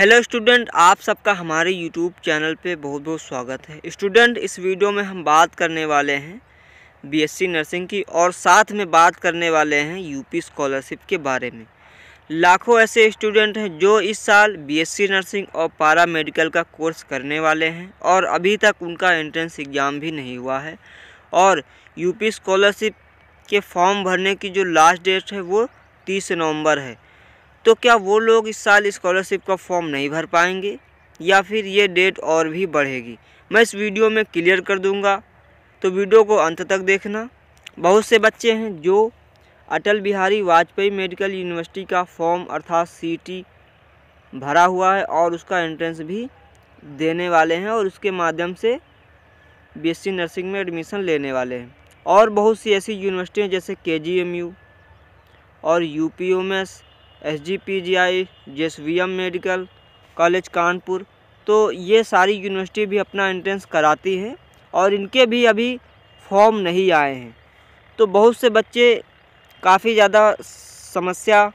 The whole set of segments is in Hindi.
हेलो स्टूडेंट आप सबका हमारे यूट्यूब चैनल पे बहुत बहुत स्वागत है स्टूडेंट इस वीडियो में हम बात करने वाले हैं बीएससी नर्सिंग की और साथ में बात करने वाले हैं यूपी स्कॉलरशिप के बारे में लाखों ऐसे स्टूडेंट हैं जो इस साल बीएससी नर्सिंग और पारा मेडिकल का कोर्स करने वाले हैं और अभी तक उनका एंट्रेंस एग्ज़ाम भी नहीं हुआ है और यूपी स्कॉलरशिप के फॉर्म भरने की जो लास्ट डेट है वो तीस नवम्बर है तो क्या वो लोग इस साल स्कॉलरशिप का फॉर्म नहीं भर पाएंगे या फिर ये डेट और भी बढ़ेगी मैं इस वीडियो में क्लियर कर दूंगा तो वीडियो को अंत तक देखना बहुत से बच्चे हैं जो अटल बिहारी वाजपेयी मेडिकल यूनिवर्सिटी का फॉर्म अर्थात सीटी भरा हुआ है और उसका एंट्रेंस भी देने वाले हैं और उसके माध्यम से बीएससी नर्सिंग में एडमिशन लेने वाले हैं और बहुत सी ऐसी यूनिवर्सिटी जैसे के जी एम यू और U P M S S G P G I J S V M medical college Kanpur तो ये सारी यूनिवर्सिटी भी अपना एंट्रेंस कराती है और इनके भी अभी फॉर्म नहीं आए हैं तो बहुत से बच्चे काफ़ी ज़्यादा समस्या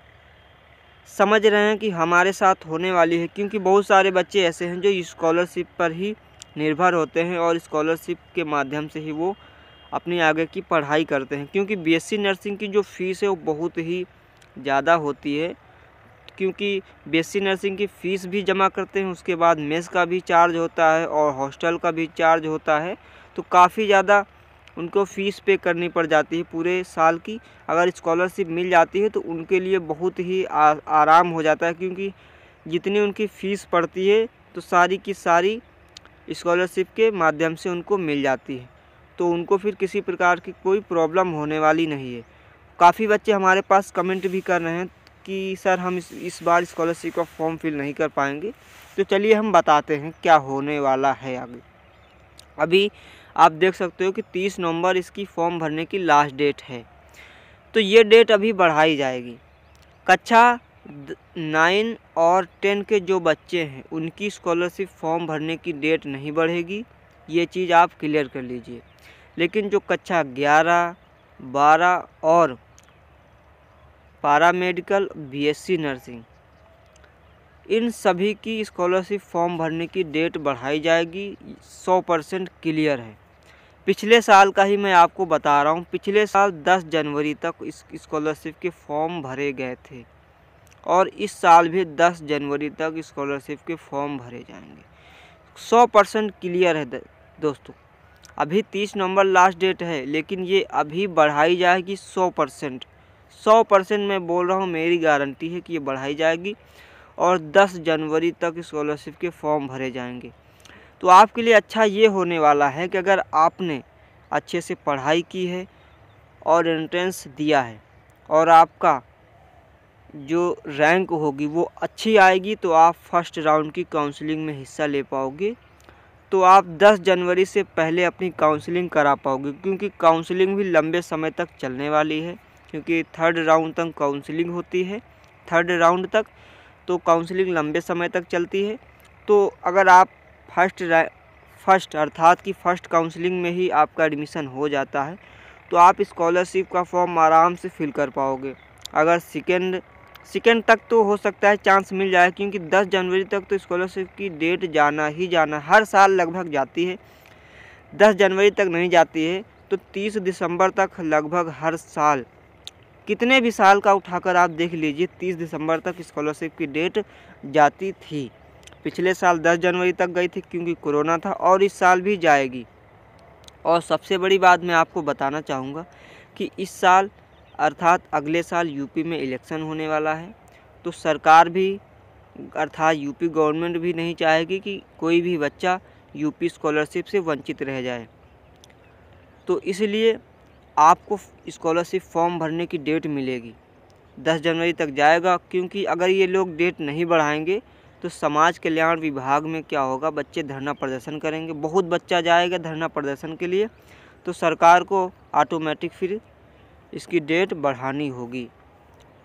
समझ रहे हैं कि हमारे साथ होने वाली है क्योंकि बहुत सारे बच्चे ऐसे हैं जो स्कॉलरशिप पर ही निर्भर होते हैं और स्कॉलरशिप के माध्यम से ही वो अपनी आगे की पढ़ाई करते हैं क्योंकि बीएससी नर्सिंग की जो फ़ीस है वो बहुत ही ज़्यादा होती है क्योंकि बेसी नर्सिंग की फ़ीस भी जमा करते हैं उसके बाद मेस का भी चार्ज होता है और हॉस्टल का भी चार्ज होता है तो काफ़ी ज़्यादा उनको फ़ीस पे करनी पड़ जाती है पूरे साल की अगर स्कॉलरशिप मिल जाती है तो उनके लिए बहुत ही आ, आराम हो जाता है क्योंकि जितनी उनकी फ़ीस पड़ती है तो सारी की सारी स्कॉलरशिप के माध्यम से उनको मिल जाती है तो उनको फिर किसी प्रकार की कोई प्रॉब्लम होने वाली नहीं है काफ़ी बच्चे हमारे पास कमेंट भी कर रहे हैं कि सर हम इस इस बार स्कॉलरशिप का फॉर्म फिल नहीं कर पाएंगे तो चलिए हम बताते हैं क्या होने वाला है आगे अभी आप देख सकते हो कि तीस नवंबर इसकी फॉर्म भरने की लास्ट डेट है तो ये डेट अभी बढ़ाई जाएगी कक्षा नाइन और टेन के जो बच्चे हैं उनकी स्कॉलरशिप फॉर्म भरने की डेट नहीं बढ़ेगी ये चीज़ आप क्लियर कर लीजिए लेकिन जो कक्षा ग्यारह बारह और पारा मेडिकल बीएससी नर्सिंग इन सभी की स्कॉलरशिप फॉर्म भरने की डेट बढ़ाई जाएगी 100 परसेंट क्लियर है पिछले साल का ही मैं आपको बता रहा हूँ पिछले साल 10 जनवरी तक इस स्कॉलरशिप के फॉर्म भरे गए थे और इस साल भी 10 जनवरी तक स्कॉलरशिप के फॉर्म भरे जाएंगे 100 परसेंट क्लियर है दोस्तों अभी 30 नवंबर लास्ट डेट है लेकिन ये अभी बढ़ाई जाएगी सौ परसेंट सौ परसेंट मैं बोल रहा हूँ मेरी गारंटी है कि ये बढ़ाई जाएगी और दस जनवरी तक स्कॉलरशिप के फॉर्म भरे जाएंगे तो आपके लिए अच्छा ये होने वाला है कि अगर आपने अच्छे से पढ़ाई की है और एंट्रेंस दिया है और आपका जो रैंक होगी वो अच्छी आएगी तो आप फर्स्ट राउंड की काउंसलिंग में हिस्सा ले पाओगे तो आप 10 जनवरी से पहले अपनी काउंसलिंग करा पाओगे क्योंकि काउंसलिंग भी लंबे समय तक चलने वाली है क्योंकि थर्ड राउंड तक काउंसलिंग होती है थर्ड राउंड तक तो काउंसलिंग लंबे समय तक चलती है तो अगर आप फर्स्ट फर्स्ट अर्थात कि फ़र्स्ट काउंसलिंग में ही आपका एडमिशन हो जाता है तो आप स्कॉलरशिप का फॉर्म आराम से फिल कर पाओगे अगर सेकेंड सेकेंड तक तो हो सकता है चांस मिल जाए क्योंकि 10 जनवरी तक तो स्कॉलरशिप की डेट जाना ही जाना हर साल लगभग जाती है 10 जनवरी तक नहीं जाती है तो 30 दिसंबर तक लगभग हर साल कितने भी साल का उठाकर आप देख लीजिए तीस दिसंबर तक स्कॉलरशिप की डेट जाती थी पिछले साल दस जनवरी तक गई थी क्योंकि कोरोना था और इस साल भी जाएगी और सबसे बड़ी बात मैं आपको बताना चाहूँगा कि इस साल अर्थात अगले साल यूपी में इलेक्शन होने वाला है तो सरकार भी अर्थात यूपी गवर्नमेंट भी नहीं चाहेगी कि कोई भी बच्चा यूपी स्कॉलरशिप से वंचित रह जाए तो इसलिए आपको स्कॉलरशिप फॉर्म भरने की डेट मिलेगी दस जनवरी तक जाएगा क्योंकि अगर ये लोग डेट नहीं बढ़ाएंगे तो समाज कल्याण विभाग में क्या होगा बच्चे धरना प्रदर्शन करेंगे बहुत बच्चा जाएगा धरना प्रदर्शन के लिए तो सरकार को ऑटोमेटिक फिर इसकी डेट बढ़ानी होगी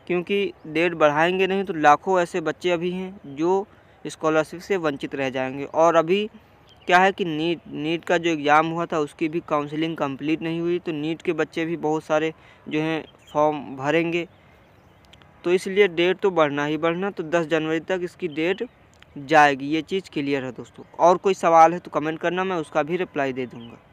क्योंकि डेट बढ़ाएंगे नहीं तो लाखों ऐसे बच्चे अभी हैं जो स्कॉलरशिप से वंचित रह जाएंगे और अभी क्या है कि नीट नीट का जो एग्ज़ाम हुआ था उसकी भी काउंसलिंग कंप्लीट नहीं हुई तो नीट के बच्चे भी बहुत सारे जो हैं फॉर्म भरेंगे तो इसलिए डेट तो बढ़ना ही बढ़ना तो दस जनवरी तक इसकी डेट जाएगी ये चीज़ क्लियर है दोस्तों और कोई सवाल है तो कमेंट करना मैं उसका भी रिप्लाई दे दूँगा